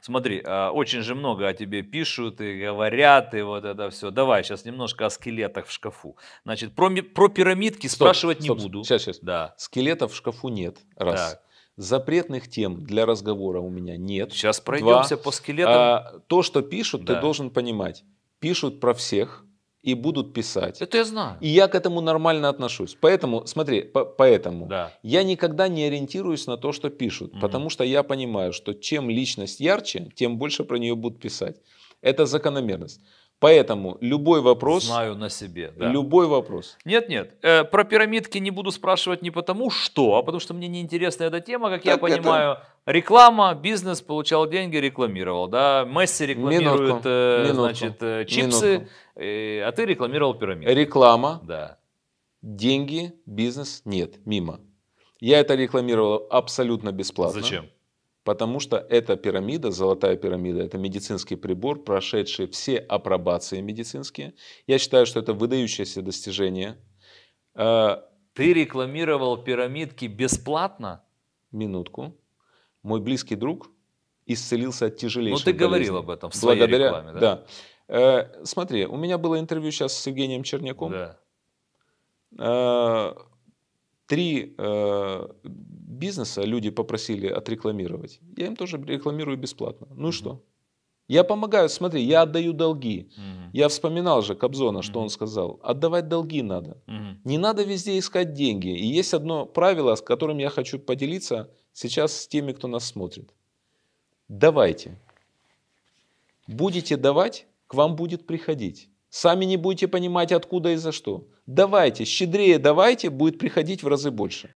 Смотри, а, очень же много о тебе пишут и говорят, и вот это все. Давай сейчас немножко о скелетах в шкафу. Значит, про, про пирамидки стоп, спрашивать стоп, не буду. Сейчас, сейчас. Да. Скелетов в шкафу нет. Раз. Так. Запретных тем для разговора у меня нет. Сейчас пройдемся Два. по скелетам. А, то, что пишут, да. ты должен понимать. Пишут про всех и будут писать. Это я знаю. И я к этому нормально отношусь. Поэтому, смотри, по поэтому да. я никогда не ориентируюсь на то, что пишут, угу. потому что я понимаю, что чем личность ярче, тем больше про нее будут писать. Это закономерность. Поэтому любой вопрос... Знаю на себе. Да. Любой вопрос. Нет, нет. Э, про пирамидки не буду спрашивать не потому что, а потому что мне неинтересна эта тема, как так я это... Реклама, бизнес получал деньги, рекламировал. Да? Месси рекламирует э, Минутку. значит, э, чипсы, э, а ты рекламировал пирамиды. Реклама, да. деньги, бизнес, нет, мимо. Я это рекламировал абсолютно бесплатно. Зачем? потому что эта пирамида, золотая пирамида, это медицинский прибор, прошедший все апробации медицинские. Я считаю, что это выдающееся достижение. Э, ты рекламировал пирамидки бесплатно? Минутку. Мой близкий друг исцелился от тяжелейшей болезни. Ну, ты болезни. об этом в своей Благодаря, рекламе, да? да. Э, смотри, у меня было интервью сейчас с Евгением Черняком. Да. Э, три э, бизнеса люди попросили отрекламировать, я им тоже рекламирую бесплатно. Ну и что? Я помогаю, смотри, я отдаю долги. Угу. Я вспоминал же Кобзона, что он сказал. Отдавать долги надо. Угу. Не надо везде искать деньги. И есть одно правило, с которым я хочу поделиться сейчас с теми, кто нас смотрит. Давайте. Будете давать, к вам будет приходить. Сами не будете понимать, откуда и за что. Давайте, щедрее давайте, будет приходить в разы больше.